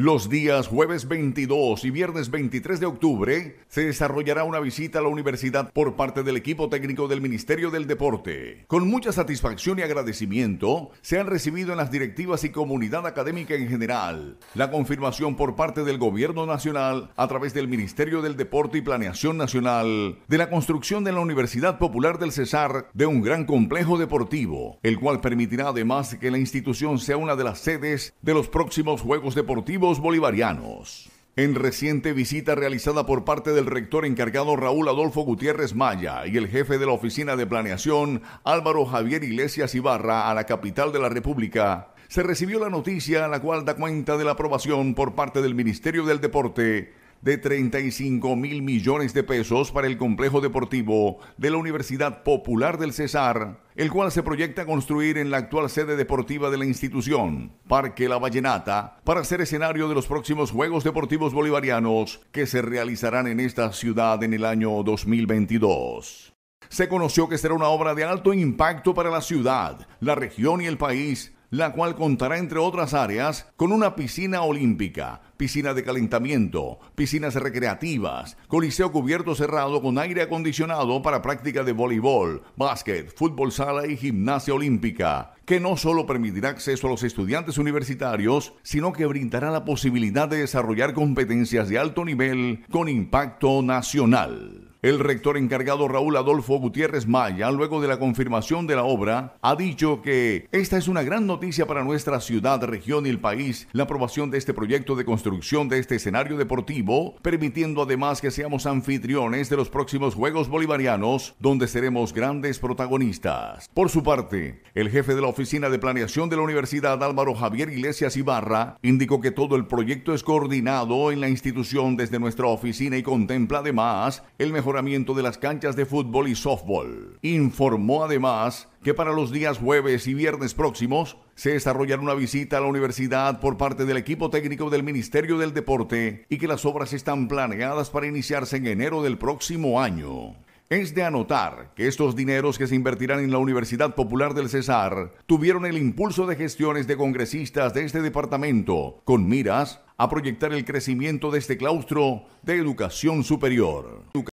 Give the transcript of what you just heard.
Los días jueves 22 y viernes 23 de octubre se desarrollará una visita a la universidad por parte del equipo técnico del Ministerio del Deporte. Con mucha satisfacción y agradecimiento se han recibido en las directivas y comunidad académica en general la confirmación por parte del Gobierno Nacional a través del Ministerio del Deporte y Planeación Nacional de la construcción de la Universidad Popular del Cesar de un gran complejo deportivo, el cual permitirá además que la institución sea una de las sedes de los próximos Juegos Deportivos Bolivarianos. En reciente visita realizada por parte del rector encargado Raúl Adolfo Gutiérrez Maya y el jefe de la Oficina de Planeación Álvaro Javier Iglesias Ibarra a la capital de la República, se recibió la noticia la cual da cuenta de la aprobación por parte del Ministerio del Deporte de 35 mil millones de pesos para el complejo deportivo de la Universidad Popular del Cesar el cual se proyecta construir en la actual sede deportiva de la institución, Parque La Vallenata, para ser escenario de los próximos Juegos Deportivos Bolivarianos que se realizarán en esta ciudad en el año 2022. Se conoció que será una obra de alto impacto para la ciudad, la región y el país, la cual contará, entre otras áreas, con una piscina olímpica, piscina de calentamiento, piscinas recreativas, coliseo cubierto cerrado con aire acondicionado para práctica de voleibol, básquet, fútbol sala y gimnasia olímpica, que no solo permitirá acceso a los estudiantes universitarios, sino que brindará la posibilidad de desarrollar competencias de alto nivel con impacto nacional. El rector encargado Raúl Adolfo Gutiérrez Maya, luego de la confirmación de la obra, ha dicho que esta es una gran noticia para nuestra ciudad, región y el país, la aprobación de este proyecto de construcción de este escenario deportivo, permitiendo además que seamos anfitriones de los próximos Juegos Bolivarianos, donde seremos grandes protagonistas. Por su parte, el jefe de la Oficina de Planeación de la Universidad, Álvaro Javier Iglesias Ibarra, indicó que todo el proyecto es coordinado en la institución desde nuestra oficina y contempla además el mejor de las canchas de fútbol y softball. Informó además que para los días jueves y viernes próximos se desarrollará una visita a la universidad por parte del equipo técnico del Ministerio del Deporte y que las obras están planeadas para iniciarse en enero del próximo año. Es de anotar que estos dineros que se invertirán en la Universidad Popular del Cesar tuvieron el impulso de gestiones de congresistas de este departamento con miras a proyectar el crecimiento de este claustro de educación superior.